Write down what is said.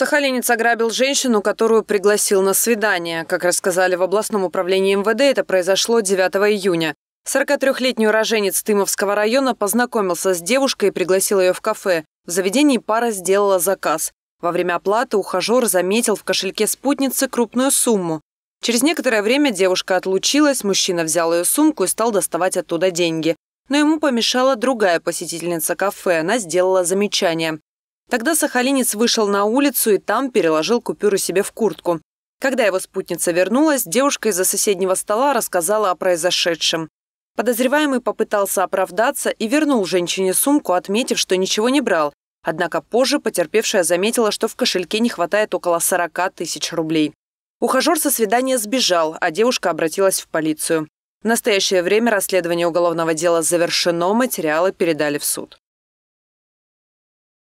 Сахалинец ограбил женщину, которую пригласил на свидание. Как рассказали в областном управлении МВД, это произошло 9 июня. 43-летний уроженец Тымовского района познакомился с девушкой и пригласил ее в кафе. В заведении пара сделала заказ. Во время оплаты ухажер заметил в кошельке спутницы крупную сумму. Через некоторое время девушка отлучилась, мужчина взял ее сумку и стал доставать оттуда деньги. Но ему помешала другая посетительница кафе, она сделала замечание. Тогда сахалинец вышел на улицу и там переложил купюру себе в куртку. Когда его спутница вернулась, девушка из-за соседнего стола рассказала о произошедшем. Подозреваемый попытался оправдаться и вернул женщине сумку, отметив, что ничего не брал. Однако позже потерпевшая заметила, что в кошельке не хватает около 40 тысяч рублей. Ухажер со свидания сбежал, а девушка обратилась в полицию. В настоящее время расследование уголовного дела завершено, материалы передали в суд.